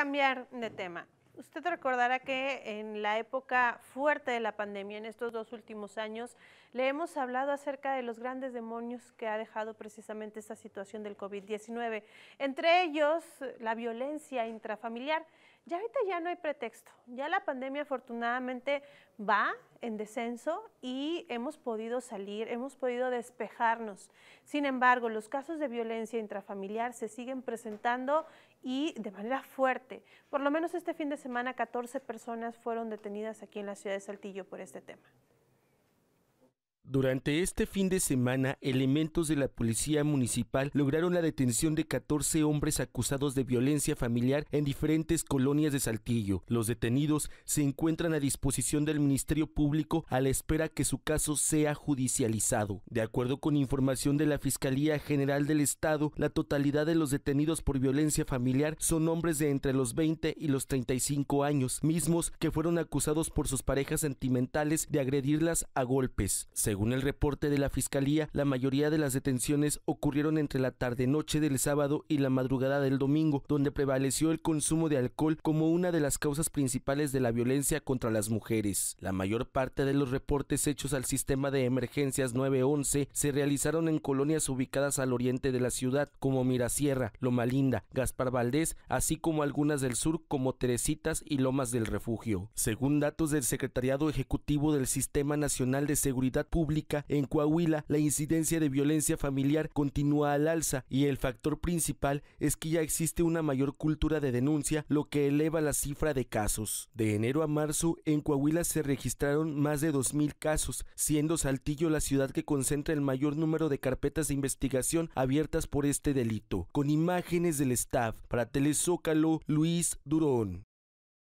cambiar de tema. Usted recordará que en la época fuerte de la pandemia, en estos dos últimos años, le hemos hablado acerca de los grandes demonios que ha dejado precisamente esta situación del COVID-19, entre ellos la violencia intrafamiliar. Ya ahorita ya no hay pretexto, ya la pandemia afortunadamente va en descenso y hemos podido salir, hemos podido despejarnos. Sin embargo, los casos de violencia intrafamiliar se siguen presentando y de manera fuerte. Por lo menos este fin de semana semana 14 personas fueron detenidas aquí en la ciudad de Saltillo por este tema. Durante este fin de semana, elementos de la Policía Municipal lograron la detención de 14 hombres acusados de violencia familiar en diferentes colonias de Saltillo. Los detenidos se encuentran a disposición del Ministerio Público a la espera que su caso sea judicializado. De acuerdo con información de la Fiscalía General del Estado, la totalidad de los detenidos por violencia familiar son hombres de entre los 20 y los 35 años, mismos que fueron acusados por sus parejas sentimentales de agredirlas a golpes. Según el reporte de la Fiscalía, la mayoría de las detenciones ocurrieron entre la tarde-noche del sábado y la madrugada del domingo, donde prevaleció el consumo de alcohol como una de las causas principales de la violencia contra las mujeres. La mayor parte de los reportes hechos al sistema de emergencias 911 se realizaron en colonias ubicadas al oriente de la ciudad, como Mirasierra, Loma Linda, Gaspar Valdés, así como algunas del sur como Teresitas y Lomas del Refugio. Según datos del Secretariado Ejecutivo del Sistema Nacional de Seguridad Pública, en Coahuila la incidencia de violencia familiar continúa al alza y el factor principal es que ya existe una mayor cultura de denuncia, lo que eleva la cifra de casos. De enero a marzo, en Coahuila se registraron más de 2.000 casos, siendo Saltillo la ciudad que concentra el mayor número de carpetas de investigación abiertas por este delito. Con imágenes del staff, para Telezócalo, Luis Durón.